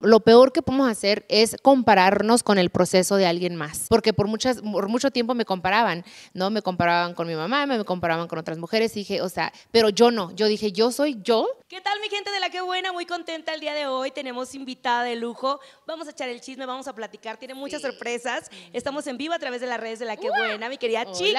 Lo peor que podemos hacer es compararnos con el proceso de alguien más, porque por, muchas, por mucho tiempo me comparaban, ¿no? Me comparaban con mi mamá, me comparaban con otras mujeres, dije, o sea, pero yo no, yo dije, yo soy yo. ¿Qué tal mi gente de la qué buena? Muy contenta el día de hoy, tenemos invitada de lujo, vamos a echar el chisme, vamos a platicar, tiene muchas sorpresas, estamos en vivo a través de las redes de la que buena, mi querida Chiquis.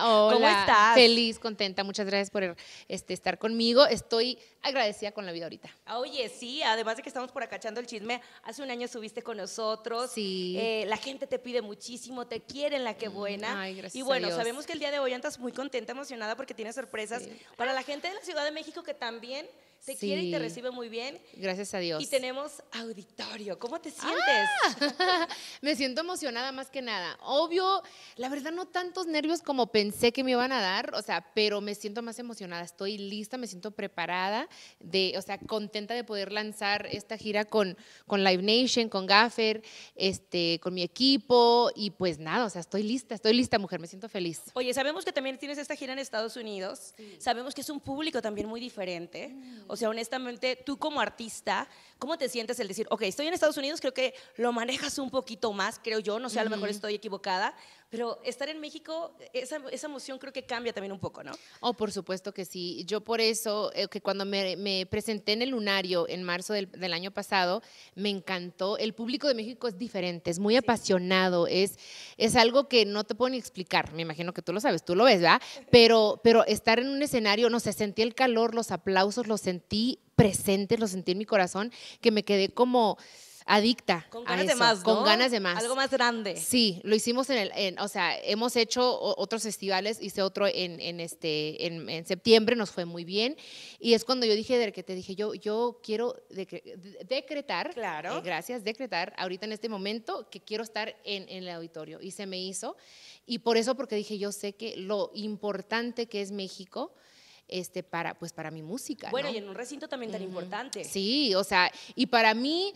¿Cómo estás? Feliz, contenta, muchas gracias por este, estar conmigo, estoy agradecida con la vida ahorita. Oye, sí, además de que estamos por acá echando el chisme Hace un año subiste con nosotros. Sí. Eh, la gente te pide muchísimo, te quieren la que mm, buena. Y bueno, sabemos que el día de hoy andas muy contenta, emocionada porque tienes sorpresas para la gente de la Ciudad de México que también te quiere y te recibe muy bien. Gracias a Dios. Y tenemos auditorio. ¿Cómo te sientes? Ah, me siento emocionada más que nada. Obvio, la verdad no tantos nervios como pensé que me iban a dar, o sea, pero me siento más emocionada. Estoy lista, me siento preparada, de, o sea, contenta de poder lanzar esta gira con, con Live Nation, con Gaffer, este, con mi equipo y pues nada, o sea, estoy lista, estoy lista, mujer, me siento feliz. Oye, sabemos que también tienes esta gira en Estados Unidos, sabemos que es un público también muy diferente. Mm. O sea, honestamente, tú como artista, ¿cómo te sientes el decir, ok, estoy en Estados Unidos, creo que lo manejas un poquito más, creo yo, no sé, a lo mejor estoy equivocada, pero estar en México, esa, emoción creo que cambia también un poco, ¿no? Oh, por supuesto que sí. Yo por eso, eh, que cuando me, presenté en el Lunario en marzo del, año pasado, me encantó. El público de México es diferente, es muy apasionado, es, es algo que no te puedo ni explicar, me imagino que tú lo sabes, tú lo ves, ¿verdad? Pero, pero estar en un escenario, no sé, sentí el calor, los aplausos, los sentí presentes, los sentí en mi corazón, que me quedé como adicta. Con ganas de más. ¿no? Con ganas de más. Algo más grande. Sí, lo hicimos en el, o sea, hemos hecho otros festivales, hice otro en, este, en, septiembre, nos fue muy bien. Y es cuando yo dije, de que te dije, yo, yo quiero decretar, claro. Eh, gracias, decretar ahorita en este momento que quiero estar en, el auditorio. Y se me hizo. Y por eso, porque dije, yo sé que lo importante que es México este, para, pues para mi música. Bueno, y en un recinto también tan importante. Sí, o sea, y para mí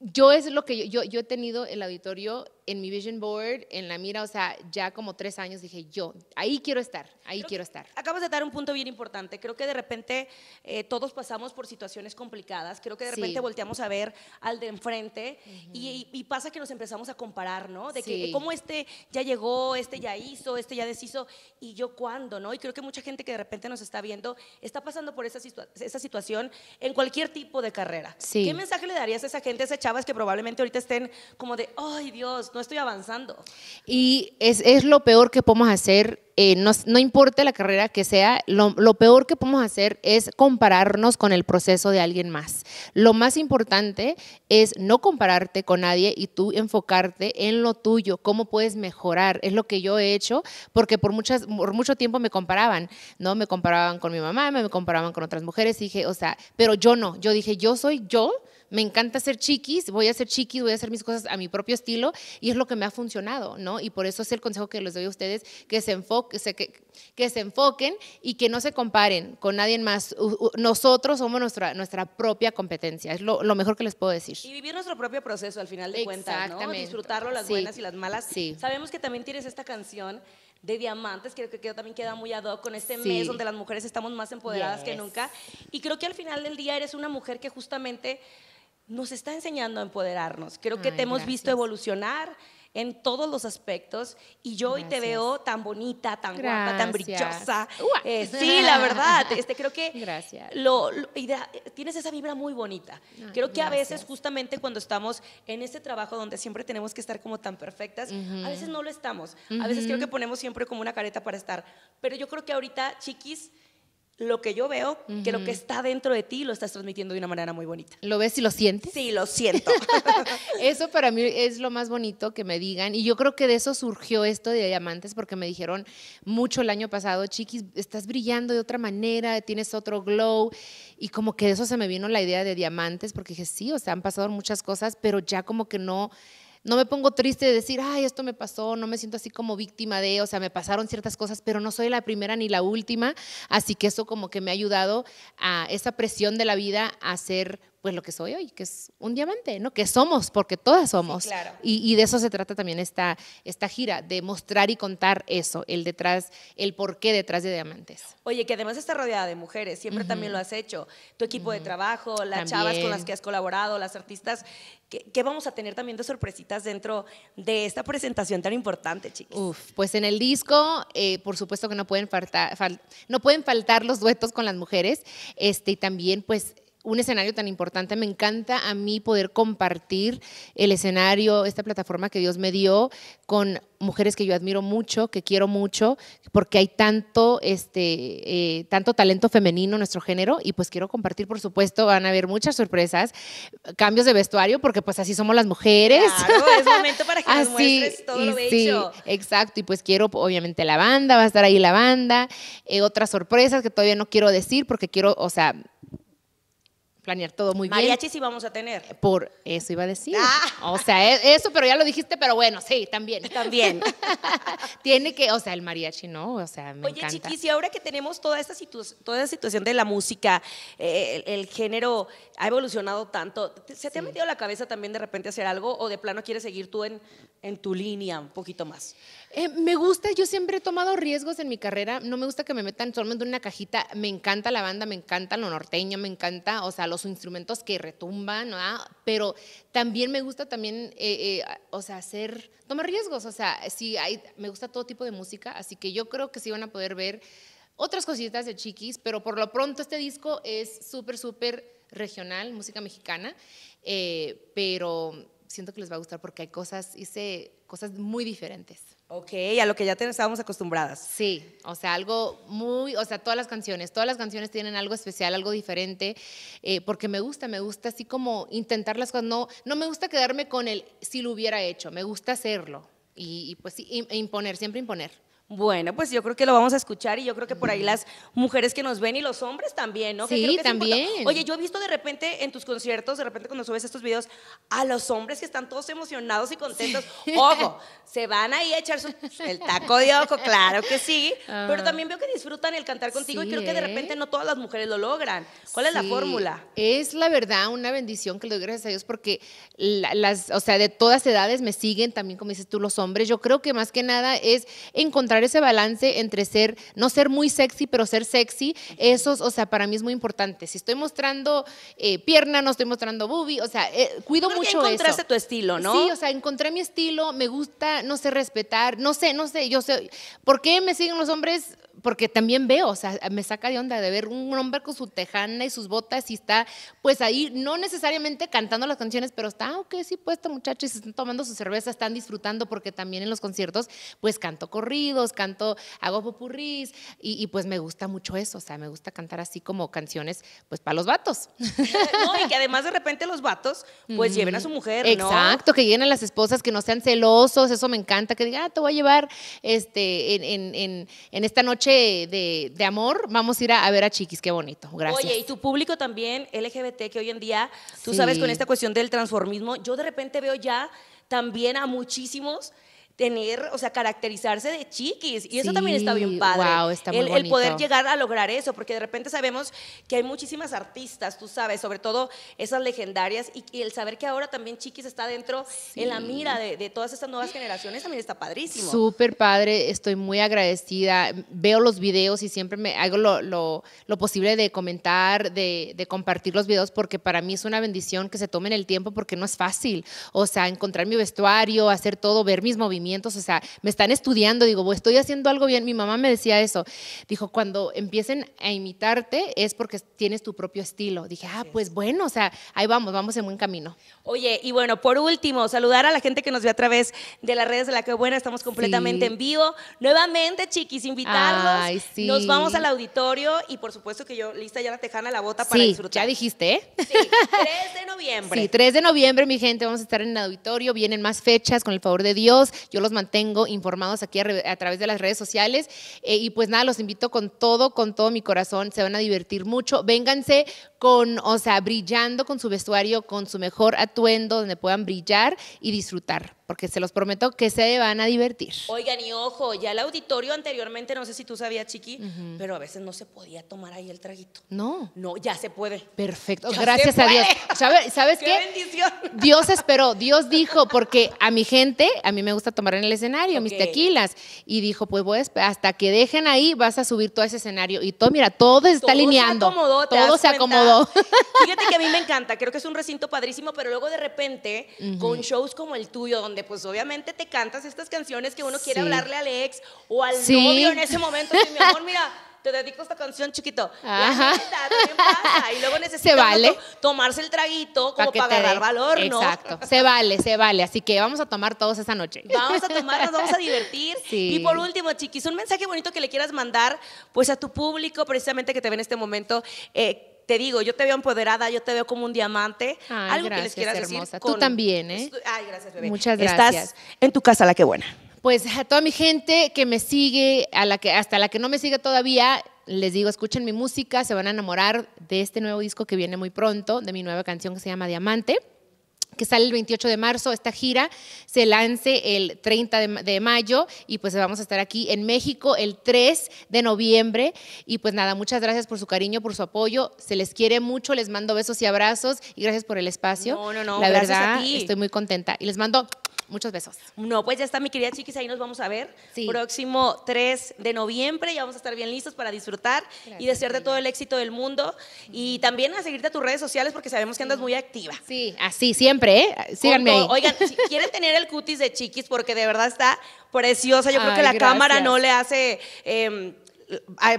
yo es lo que yo, yo, he tenido el auditorio en mi vision board, en la mira, o sea, ya como tres años dije, yo, ahí quiero estar, ahí quiero estar. Acabas de dar un punto bien importante. Creo que de repente eh, todos pasamos por situaciones complicadas. Creo que de repente volteamos a ver al de enfrente y, pasa que nos empezamos a comparar, ¿no? De que cómo este ya llegó, este ya hizo, este ya deshizo y yo cuándo, ¿no? Y creo que mucha gente que de repente nos está viendo está pasando por esa, esa situación en cualquier tipo de carrera. ¿Qué mensaje le darías a esa gente, a esas chavas que probablemente ahorita estén como de, ay Dios, no estoy avanzando. Y es, es lo peor que podemos hacer eh, no, no, importa la carrera que sea, lo, peor que podemos hacer es compararnos con el proceso de alguien más. Lo más importante es no compararte con nadie y tú enfocarte en lo tuyo, cómo puedes mejorar. Es lo que yo he hecho porque por, muchas, por mucho tiempo me comparaban, ¿no? Me comparaban con mi mamá, me comparaban con otras mujeres dije, o sea, pero yo no, yo dije, yo soy yo me encanta ser chiquis, voy a ser chiquis, voy a hacer mis cosas a mi propio estilo y es lo que me ha funcionado, ¿no? Y por eso es el consejo que les doy a ustedes, que se, enfoquen y que no se comparen con nadie más. Nosotros somos nuestra, nuestra propia competencia, es lo, mejor que les puedo decir. Y vivir nuestro propio proceso al final de cuentas, ¿no? Disfrutarlo, las buenas y las malas. Sí. Sabemos que también tienes esta canción de diamantes, creo que, también queda muy ad hoc con este mes donde las mujeres estamos más empoderadas que nunca. Y creo que al final del día eres una mujer que justamente nos está enseñando a empoderarnos. Creo que te hemos visto evolucionar en todos los aspectos y yo hoy te veo tan bonita, tan guapa, tan brillosa. Eh, sí, la verdad, este, creo que gracias. Lo, tienes esa vibra muy bonita. Ah, creo que a veces justamente cuando estamos en ese trabajo donde siempre tenemos que estar como tan perfectas, a veces no lo estamos. A veces creo que ponemos siempre como una careta para estar. Pero yo creo que ahorita, chiquis, lo que yo veo, que lo que está dentro de ti lo estás transmitiendo de una manera muy bonita. ¿Lo ves y lo sientes? Sí, lo siento. eso para mí es lo más bonito que me digan. Y yo creo que de eso surgió esto de Diamantes, porque me dijeron mucho el año pasado, chiquis, estás brillando de otra manera, tienes otro glow. Y como que de eso se me vino la idea de Diamantes, porque dije, sí, o sea, han pasado muchas cosas, pero ya como que no no me pongo triste de decir, ay, esto me pasó, no me siento así como víctima de, o sea, me pasaron ciertas cosas, pero no soy la primera ni la última, así que eso como que me ha ayudado a esa presión de la vida a ser pues lo que soy hoy, que es un diamante, ¿no? Que somos, porque todas somos. y, de eso se trata también esta, esta gira, de mostrar y contar eso, el detrás, el porqué detrás de diamantes. Oye, que además está rodeada de mujeres, siempre también lo has hecho. Tu equipo de trabajo, las chavas con las que has colaborado, las artistas, ¿qué, vamos a tener también de sorpresitas dentro de esta presentación tan importante, chicos Uf, pues en el disco, eh, por supuesto que no pueden faltar, no pueden faltar los duetos con las mujeres, este, y también pues un escenario tan importante. Me encanta a mí poder compartir el escenario, esta plataforma que Dios me dio con mujeres que yo admiro mucho, que quiero mucho, porque hay tanto, este, eh, tanto talento femenino en nuestro género y pues quiero compartir, por supuesto, van a haber muchas sorpresas, cambios de vestuario, porque pues así somos las mujeres. Claro, es momento para que nos muestres todo sí, Exacto, y pues quiero, obviamente, la banda, va a estar ahí la banda, eh, otras sorpresas que todavía no quiero decir porque quiero, o sea, planear todo muy bien. Mariachi sí vamos a tener. Por eso iba a decir. Ah. O sea, e-, eso, pero ya lo dijiste, pero bueno, sí, también. También. Tiene que, o sea, el mariachi, ¿no? O sea, me Oye, Chiquis, y ahora que tenemos toda esta, toda esta situación de la música, eh, el, género ha evolucionado tanto, ¿se te ha metido la cabeza también de repente hacer algo o de plano quieres seguir tú en, en tu línea un poquito más? Eh, me gusta, yo siempre he tomado riesgos en mi carrera, no me gusta que me metan solamente en una cajita, me encanta la banda, me encanta lo norteño, me encanta, o sea, lo los instrumentos que retumban, ah, pero también me gusta también, eh, eh, o sea, hacer, tomar riesgos, o sea, sí, me gusta todo tipo de música, así que yo creo que sí van a poder ver otras cositas de Chiquis, pero por lo pronto este disco es súper, súper regional, música mexicana, eh, pero siento que les va a gustar porque hay cosas, hice cosas muy diferentes. Ok, a lo que ya estábamos acostumbradas. Sí, o sea, algo muy, o sea, todas las canciones, todas las canciones tienen algo especial, algo diferente, eh, porque me gusta, me gusta así como intentar las cosas, no, no me gusta quedarme con el si lo hubiera hecho, me gusta hacerlo y, pues sí, e imponer, siempre imponer. Bueno, pues yo creo que lo vamos a escuchar y yo creo que por ahí las mujeres que nos ven y los hombres también, ¿no? Sí, también. Oye, yo he visto de repente en tus conciertos, de repente cuando subes estos videos, a los hombres que están todos emocionados y contentos. Ojo, se van ahí a echar su, el taco de ojo, claro que sí, pero ah. también veo que disfrutan el cantar contigo y creo que de repente ¿eh? no todas las mujeres lo logran. ¿Cuál es la fórmula? Es la verdad una bendición que le doy gracias a Dios porque las, o sea, de todas edades me siguen también, como dices tú, los hombres. Yo creo que más que nada es encontrar ese balance entre ser, no ser muy sexy, pero ser sexy, esos, o sea, para mí es muy importante. Si estoy mostrando eh, pierna, no estoy mostrando boobie, o sea, eh, cuido mucho encontraste tu estilo, ¿no? Sí, o sea, encontré mi estilo, me gusta, no sé respetar, no sé, no sé, yo sé, ¿por qué me siguen los hombres? porque también veo, o sea, me saca de onda de ver un hombre con su tejana y sus botas y está, pues ahí, no necesariamente cantando las canciones, pero está, ok, sí, pues muchachos, se están tomando su cerveza, están disfrutando, porque también en los conciertos, pues canto corridos, canto, hago popurrís, y, pues me gusta mucho eso, o sea, me gusta cantar así como canciones, pues para los vatos. y que además de repente los vatos, pues lleven a su mujer, Exacto, que lleguen a las esposas, que no sean celosos, eso me encanta, que digan, ah, te voy a llevar este, en, en, en esta noche de, amor, vamos a ir a, ver a Chiquis, qué bonito. Gracias. Oye, y tu público también, LGBT, que hoy en día, tú sabes, con esta cuestión del transformismo, yo de repente veo ya también a muchísimos tener, o sea, caracterizarse de chiquis. Y eso también está bien padre. está el, el, poder llegar a lograr eso, porque de repente sabemos que hay muchísimas artistas, tú sabes, sobre todo esas legendarias, y, el saber que ahora también chiquis está dentro en la mira de, todas estas nuevas generaciones también está padrísimo. Súper padre, estoy muy agradecida. Veo los videos y siempre me hago lo, posible de comentar, de, de compartir los videos, porque para mí es una bendición que se tomen el tiempo, porque no es fácil. O sea, encontrar mi vestuario, hacer todo, ver mis movimientos o sea, me están estudiando, digo, estoy haciendo algo bien. Mi mamá me decía eso. Dijo, cuando empiecen a imitarte es porque tienes tu propio estilo. Dije, ah, pues bueno, o sea, ahí vamos, vamos en buen camino. Oye, y bueno, por último, saludar a la gente que nos ve a través de las redes de la que buena, estamos completamente en vivo. Nuevamente, chiquis, invitarlos. Nos vamos al auditorio y por supuesto que yo, lista ya la tejana, la bota para sí, disfrutar. Ya dijiste, ¿eh? Sí, 3 de noviembre. Sí, 3 de noviembre, mi gente, vamos a estar en el auditorio. Vienen más fechas, con el favor de Dios. Yo los mantengo informados aquí a, través de las redes sociales. Eh, y pues nada, los invito con todo, con todo mi corazón. Se van a divertir mucho. Vénganse con, o sea, brillando con su vestuario, con su mejor atuendo, donde puedan brillar y disfrutar porque se los prometo que se van a divertir. Oigan, y ojo, ya el auditorio anteriormente, no sé si tú sabías, Chiqui, pero a veces no se podía tomar ahí el traguito. No. No, ya se puede. Perfecto, gracias a Dios. ¿Sabes, ¿sabes qué? qué? Bendición. Dios esperó, Dios dijo, porque a mi gente, a mí me gusta tomar en el escenario mis tequilas, y dijo, pues voy hasta que dejen ahí, vas a subir todo ese escenario. Y todo, mira, todo está todo alineando. Se acomodó, todo se acomodó. Fíjate que a mí me encanta, creo que es un recinto padrísimo, pero luego de repente, con shows como el tuyo, donde pues obviamente te cantas estas canciones que uno quiere hablarle al ex o al novio en ese momento, mi amor, mira, te dedico esta canción, chiquito. Ajá. Y, pasa. y luego necesitas vale. tomarse el traguito como para, agarrar valor, ¿no? Exacto. Se vale, se vale. Así que vamos a tomar todos esa noche. Vamos a tomar, nos vamos a divertir. Y por último, chiquis, un mensaje bonito que le quieras mandar pues a tu público, precisamente que te ve en este momento. Eh, te digo, yo te veo empoderada, yo te veo como un diamante. Algo que les quieras decir. Tú también, ¿eh? Ay, gracias, Muchas gracias. Estás en tu casa, la que buena. Pues a toda mi gente que me sigue, a la que, hasta la que no me sigue todavía, les digo, escuchen mi música, se van a enamorar de este nuevo disco que viene muy pronto, de mi nueva canción que se llama Diamante que sale el 28 de marzo, esta gira se lance el 30 de, mayo y pues vamos a estar aquí en México el 3 de noviembre y pues nada, muchas gracias por su cariño, por su apoyo, se les quiere mucho, les mando besos y abrazos y gracias por el espacio. No, no, no, la verdad, estoy muy contenta y les mando Muchos besos. No, pues ya está mi querida Chiquis, ahí nos vamos a ver. Sí. Próximo 3 de noviembre, y vamos a estar bien listos para disfrutar y desearte todo el éxito del mundo y también a seguirte a tus redes sociales porque sabemos que andas muy activa. Sí, así siempre, ¿eh? Síganme ahí. Oigan, si quieren tener el cutis de Chiquis porque de verdad está preciosa, yo creo que la cámara no le hace... Em,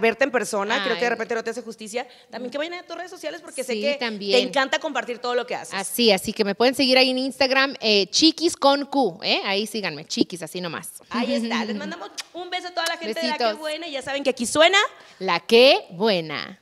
verte en persona, creo que de repente no te hace justicia. También que vayan a tus redes sociales porque sé que te encanta compartir todo lo que haces. Así, así que me pueden seguir ahí en Instagram, eh, chiquis con Q, ¿eh? ahí síganme, chiquis, así nomás. Ahí está, les mandamos un beso a toda la gente de La Que Buena y ya saben que aquí suena La Que Buena.